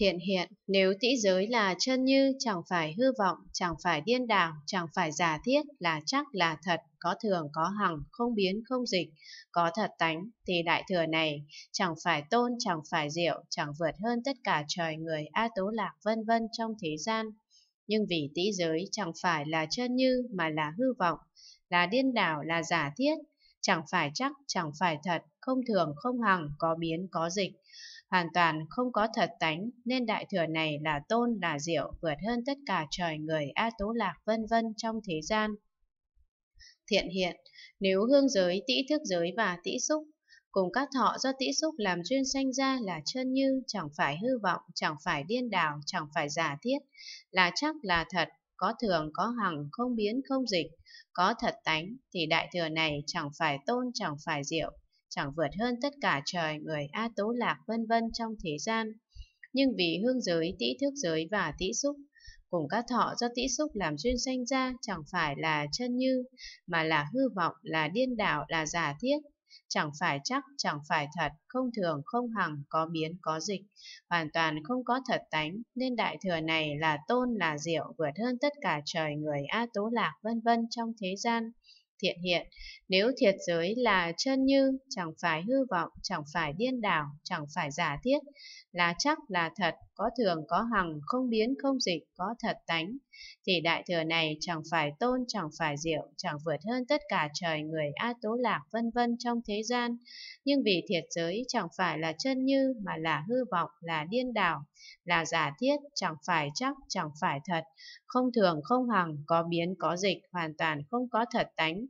Thiện hiện, nếu tỷ giới là chân như, chẳng phải hư vọng, chẳng phải điên đảo, chẳng phải giả thiết, là chắc là thật, có thường có hằng, không biến không dịch, có thật tánh, thì đại thừa này chẳng phải tôn, chẳng phải diệu, chẳng vượt hơn tất cả trời người A Tố Lạc vân vân trong thế gian. Nhưng vì tỷ giới chẳng phải là chân như mà là hư vọng, là điên đảo, là giả thiết, chẳng phải chắc, chẳng phải thật, không thường không hằng, có biến có dịch, hoàn toàn không có thật tánh nên đại thừa này là tôn là diệu vượt hơn tất cả trời người A Tố Lạc vân vân trong thế gian. Thiện hiện, nếu hương giới, tĩ thức giới và tĩ xúc cùng các thọ do tĩ xúc làm duyên sanh ra là chân như, chẳng phải hư vọng, chẳng phải điên đảo, chẳng phải giả thiết, là chắc là thật, có thường có hằng, không biến không dịch, có thật tánh thì đại thừa này chẳng phải tôn chẳng phải diệu, chẳng vượt hơn tất cả trời người A Tố Lạc vân vân trong thế gian. Nhưng vì hương giới, tĩ thức giới và tĩ xúc, cùng các thọ do tĩ xúc làm duyên sanh ra chẳng phải là chân như, mà là hư vọng, là điên đảo, là giả thiết, chẳng phải chắc, chẳng phải thật, không thường, không hằng, có biến, có dịch, hoàn toàn không có thật tánh, nên đại thừa này là tôn, là diệu, vượt hơn tất cả trời người A Tố Lạc vân vân trong thế gian thiện hiện. Nếu thiệt giới là chân như, chẳng phải hư vọng, chẳng phải điên đảo, chẳng phải giả thiết, là chắc là thật, có thường có hằng, không biến không dịch, có thật tánh, thì đại thừa này chẳng phải tôn, chẳng phải diệu, chẳng vượt hơn tất cả trời người A Tố Lạc vân vân trong thế gian, nhưng vì thiệt giới chẳng phải là chân như mà là hư vọng, là điên đảo, là giả thiết, chẳng phải chắc, chẳng phải thật, không thường không hằng, có biến có dịch, hoàn toàn không có thật tánh,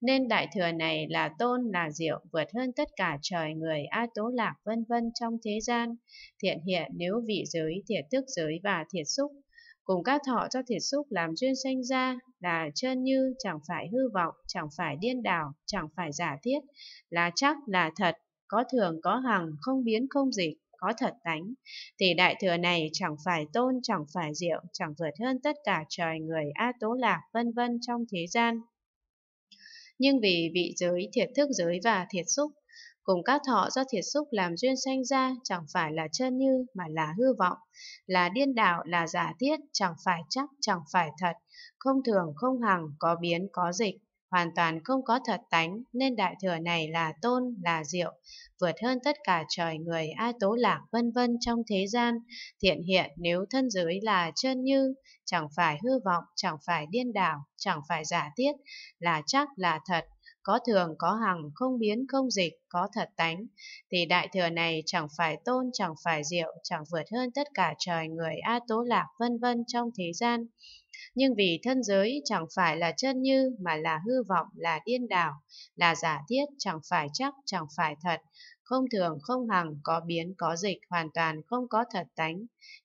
nên đại thừa này là tôn là diệu vượt hơn tất cả trời người A Tố Lạc vân vân trong thế gian. Thiện hiện nếu vị giới, thiệt tức giới và thiệt xúc. Cùng các thọ cho thiệt xúc làm duyên sanh ra là chân như, chẳng phải hư vọng, chẳng phải điên đảo, chẳng phải giả thiết, là chắc, là thật, có thường, có hằng, không biến, không dịch có thật tánh, thì đại thừa này chẳng phải tôn, chẳng phải diệu, chẳng vượt hơn tất cả trời người A Tố Lạc, vân vân trong thế gian nhưng vì vị giới thiệt thức giới và thiệt xúc, cùng các thọ do thiệt xúc làm duyên sanh ra chẳng phải là chân như mà là hư vọng, là điên đảo, là giả thiết, chẳng phải chắc, chẳng phải thật, không thường, không hằng, có biến, có dịch hoàn toàn không có thật tánh nên đại thừa này là tôn, là diệu, vượt hơn tất cả trời người a tố lạc vân vân trong thế gian, thiện hiện nếu thân dưới là chân như, chẳng phải hư vọng, chẳng phải điên đảo, chẳng phải giả tiết, là chắc là thật, có thường có hằng không biến không dịch có thật tánh thì đại thừa này chẳng phải tôn chẳng phải diệu chẳng vượt hơn tất cả trời người a tố lạc vân vân trong thế gian nhưng vì thân giới chẳng phải là chân như mà là hư vọng, là điên đảo, là giả thiết, chẳng phải chắc, chẳng phải thật, không thường, không hằng, có biến, có dịch, hoàn toàn không có thật tánh.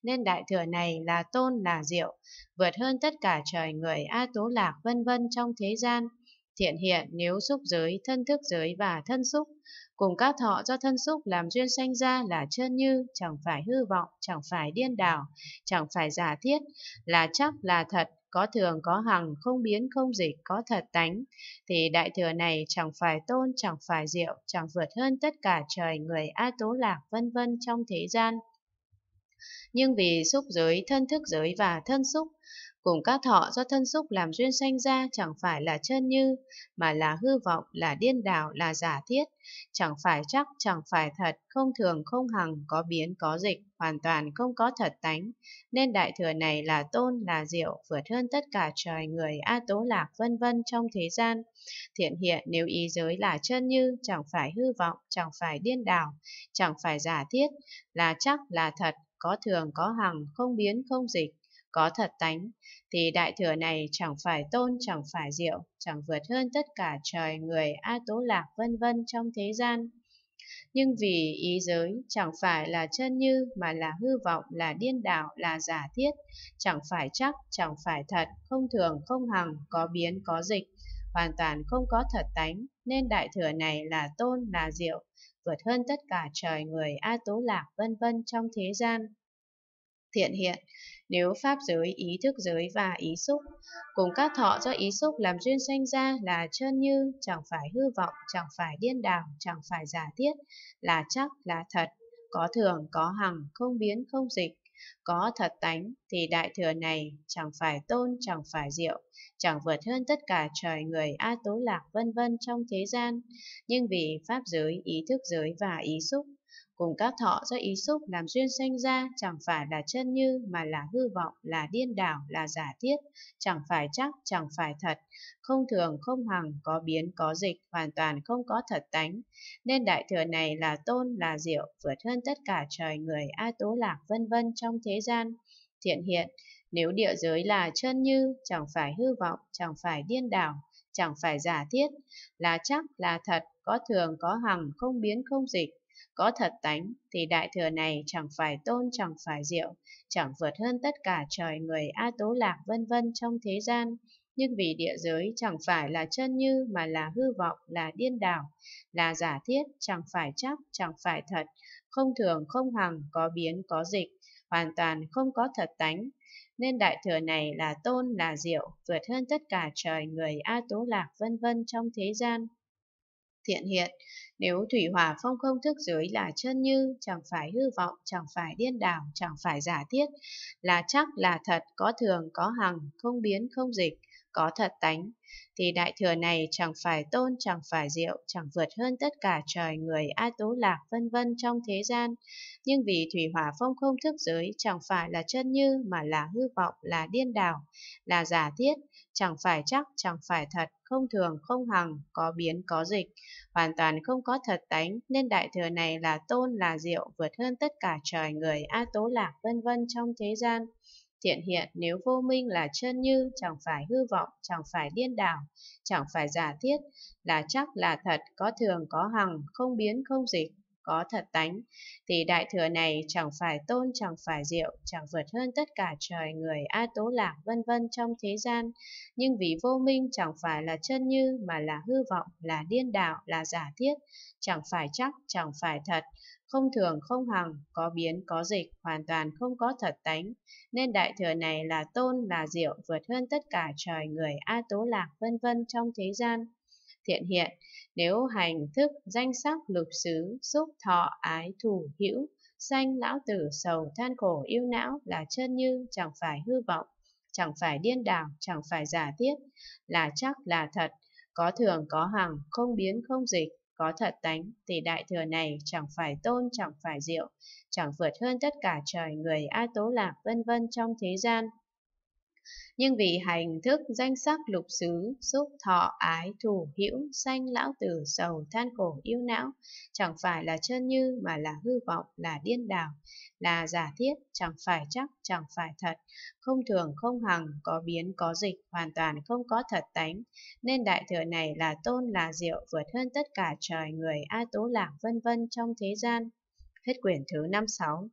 Nên đại thừa này là tôn, là diệu, vượt hơn tất cả trời người A Tố Lạc vân vân trong thế gian. Thiện hiện nếu xúc giới, thân thức giới và thân xúc, cùng các thọ do thân xúc làm duyên sanh ra là chân như, chẳng phải hư vọng, chẳng phải điên đảo, chẳng phải giả thiết, là chắc, là thật, có thường có hằng, không biến không dịch, có thật tánh, thì đại thừa này chẳng phải tôn, chẳng phải diệu, chẳng vượt hơn tất cả trời người A Tố Lạc vân vân trong thế gian nhưng vì xúc giới, thân thức giới và thân xúc, cùng các thọ do thân xúc làm duyên sanh ra chẳng phải là chân như, mà là hư vọng, là điên đảo, là giả thiết, chẳng phải chắc, chẳng phải thật, không thường, không hằng, có biến, có dịch, hoàn toàn không có thật tánh, nên đại thừa này là tôn, là diệu, vượt hơn tất cả trời người, a tố lạc, vân vân trong thế gian. Thiện hiện nếu ý giới là chân như, chẳng phải hư vọng, chẳng phải điên đảo, chẳng phải giả thiết, là chắc, là thật, có thường có hằng, không biến không dịch, có thật tánh, thì đại thừa này chẳng phải tôn, chẳng phải diệu, chẳng vượt hơn tất cả trời, người, a tố lạc vân vân trong thế gian. Nhưng vì ý giới chẳng phải là chân như mà là hư vọng, là điên đảo, là giả thiết, chẳng phải chắc, chẳng phải thật, không thường, không hằng, có biến, có dịch, hoàn toàn không có thật tánh, nên đại thừa này là tôn, là diệu, vượt hơn tất cả trời người A Tố Lạc vân vân trong thế gian. Thiện hiện, nếu pháp giới, ý thức giới và ý xúc, cùng các thọ do ý xúc làm duyên sanh ra là chân như, chẳng phải hư vọng, chẳng phải điên đảo, chẳng phải giả thiết, là chắc, là thật, có thường, có hằng, không biến, không dịch, có thật tánh thì đại thừa này chẳng phải tôn, chẳng phải diệu, chẳng vượt hơn tất cả trời người A Tố Lạc vân vân trong thế gian. Nhưng vì pháp giới, ý thức giới và ý xúc cùng các thọ do ý xúc làm duyên sanh ra chẳng phải là chân như mà là hư vọng, là điên đảo, là giả thiết, chẳng phải chắc, chẳng phải thật, không thường, không hằng, có biến, có dịch, hoàn toàn không có thật tánh. Nên đại thừa này là tôn, là diệu, vượt hơn tất cả trời người, a tố lạc vân vân trong thế gian. Thiện hiện, nếu địa giới là chân như, chẳng phải hư vọng, chẳng phải điên đảo, chẳng phải giả thiết, là chắc, là thật, có thường có hằng không biến không dịch, có thật tánh thì đại thừa này chẳng phải tôn chẳng phải diệu, chẳng vượt hơn tất cả trời người A Tố Lạc vân vân trong thế gian, nhưng vì địa giới chẳng phải là chân như mà là hư vọng, là điên đảo, là giả thiết, chẳng phải chắc, chẳng phải thật, không thường, không hằng, có biến, có dịch, hoàn toàn không có thật tánh. Nên đại thừa này là tôn, là diệu, vượt hơn tất cả trời người A Tố Lạc vân vân trong thế gian thiện hiện. Nếu thủy hỏa phong không thức giới là chân như, chẳng phải hư vọng, chẳng phải điên đảo, chẳng phải giả thiết, là chắc là thật, có thường, có hằng, không biến, không dịch có thật tánh, thì đại thừa này chẳng phải tôn, chẳng phải diệu, chẳng vượt hơn tất cả trời người A Tú Lạc vân vân trong thế gian. Nhưng vì thủy hỏa phong không thức giới chẳng phải là chân như mà là hư vọng, là điên đảo, là giả thiết, chẳng phải chắc, chẳng phải thật, không thường, không hằng, có biến, có dịch, hoàn toàn không có thật tánh, nên đại thừa này là tôn, là diệu, vượt hơn tất cả trời người A Tố Lạc vân vân trong thế gian. Thiện hiện nếu vô minh là chân như, chẳng phải hư vọng, chẳng phải điên đảo, chẳng phải giả thiết, là chắc là thật, có thường có hằng, không biến không dịch có thật tánh, thì đại thừa này chẳng phải tôn, chẳng phải diệu, chẳng vượt hơn tất cả trời người A Tố Lạc vân vân trong thế gian, nhưng vì vô minh chẳng phải là chân như mà là hư vọng, là điên đạo, là giả thiết, chẳng phải chắc, chẳng phải thật, không thường không hằng, có biến có dịch, hoàn toàn không có thật tánh. Nên đại thừa này là tôn, là diệu, vượt hơn tất cả trời người A Tố Lạc vân vân trong thế gian thiện hiện, nếu hành thức danh sắc lục xứ, xúc thọ ái thủ hữu, sanh lão tử sầu than khổ yêu não là chân như chẳng phải hư vọng, chẳng phải điên đảo, chẳng phải giả thiết, là chắc là thật, có thường có hằng, không biến không dịch, có thật tánh thì đại thừa này chẳng phải tôn chẳng phải diệu, chẳng vượt hơn tất cả trời người A Tố Lạc vân vân trong thế gian nhưng vì hành thức danh sắc lục xứ, xúc thọ ái thủ hữu, sanh lão tử sầu than cổ yêu não, chẳng phải là chân như mà là hư vọng, là điên đảo, là giả thiết, chẳng phải chắc, chẳng phải thật, không thường không hằng, có biến có dịch, hoàn toàn không có thật tánh, nên đại thừa này là tôn là diệu vượt hơn tất cả trời người a tố lạc vân vân trong thế gian. Hết quyển thứ 56